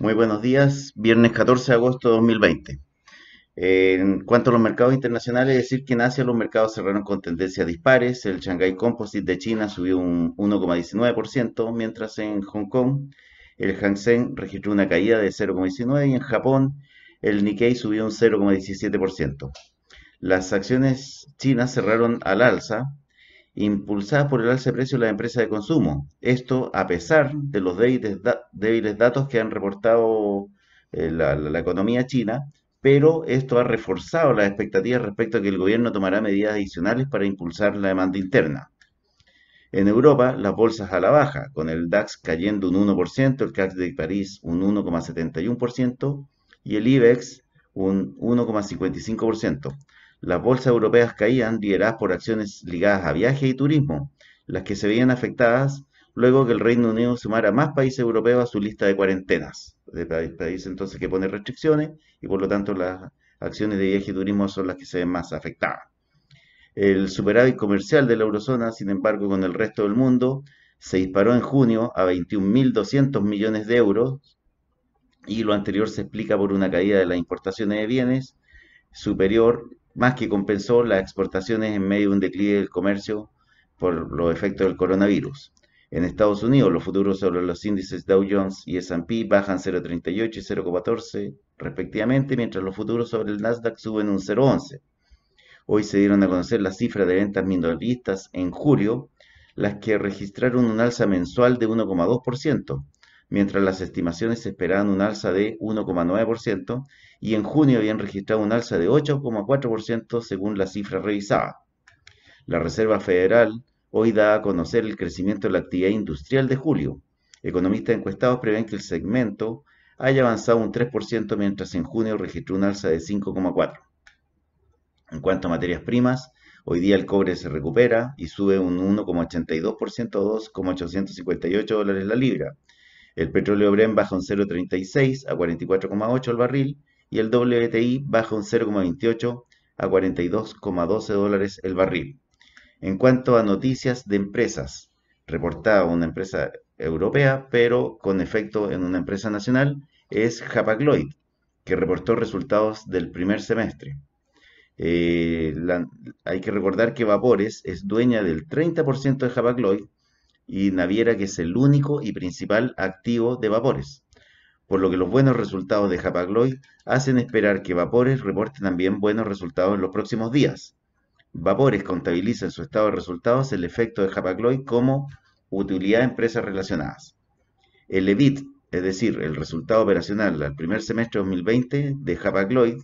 Muy buenos días, viernes 14 de agosto de 2020. en cuanto a los mercados internacionales, decir que en Asia los mercados cerraron con tendencias dispares. El Shanghai Composite de China subió un 1,19%, mientras en Hong Kong el Hang Seng registró una caída de 0,19% y en Japón el Nikkei subió un 0,17%. Las acciones chinas cerraron al alza, impulsadas por el alza de precios de las empresas de consumo. Esto a pesar de los débiles, datos que han reportado eh, la, la economía china, pero esto ha reforzado las expectativas respecto a que el gobierno tomará medidas adicionales para impulsar la demanda interna. En Europa, las bolsas a la baja, con el DAX cayendo un 1%, el CAC de París un 1,71% y el IBEX un 1,55%. Las bolsas europeas caían, lideradas por acciones ligadas a viaje y turismo, las que se veían afectadas luego que el Reino Unido sumara más países europeos a su lista de cuarentenas, de países entonces que pone restricciones y por lo tanto las acciones de viaje y turismo son las que se ven más afectadas. El superávit comercial de la eurozona, sin embargo, con el resto del mundo, se disparó en junio a 21.200 millones de euros y lo anterior se explica por una caída de las importaciones de bienes superior más que compensó las exportaciones en medio de un declive del comercio por los efectos del coronavirus. En Estados Unidos, los futuros sobre los índices Dow Jones y S&P bajan 0.38 y 0.14 respectivamente, mientras los futuros sobre el Nasdaq suben un 0.11. Hoy se dieron a conocer las cifras de ventas minoristas en julio, las que registraron un alza mensual de 1,2%, mientras las estimaciones esperaban un alza de 1,9% y en junio habían registrado un alza de 8,4% según la cifra revisada. La Reserva Federal hoy da a conocer el crecimiento de la actividad industrial de julio. Economistas encuestados prevén que el segmento haya avanzado un 3% mientras en junio registró un alza de 5,4%. En cuanto a materias primas, hoy día el cobre se recupera y sube un 1,82% a 2,858 dólares la libra el petróleo Brent baja un 0,36 a 44,8 el barril y el WTI baja un 0,28 a 42,12 dólares el barril. En cuanto a noticias de empresas, reportada una empresa europea, pero con efecto en una empresa nacional, es javagloid, que reportó resultados del primer semestre. Eh, hay que recordar que Vapores es dueña del 30% de javagloid y naviera que es el único y principal activo de Vapores, por lo que los buenos resultados de Hapagloid hacen esperar que Vapores reporte también buenos resultados en los próximos días. Vapores contabiliza en su estado de resultados el efecto de Hapagloid como utilidad de empresas relacionadas. El EBIT, es decir, el resultado operacional al primer semestre de 2020 de Hapagloid,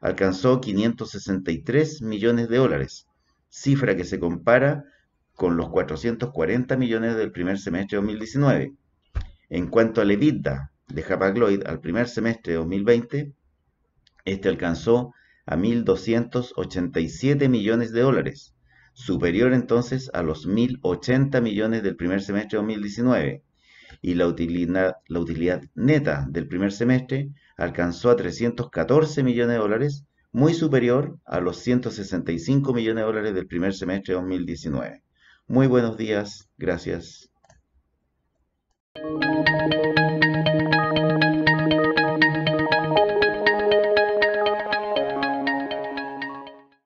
alcanzó 563 millones de dólares, cifra que se compara con los 440 millones del primer semestre de 2019. En cuanto a la EBITDA de hapag al primer semestre de 2020, este alcanzó a 1.287 millones de dólares, superior entonces a los 1.080 millones del primer semestre de 2019, y la utilidad, la utilidad neta del primer semestre alcanzó a 314 millones de dólares, muy superior a los 165 millones de dólares del primer semestre de 2019. Muy buenos días, gracias.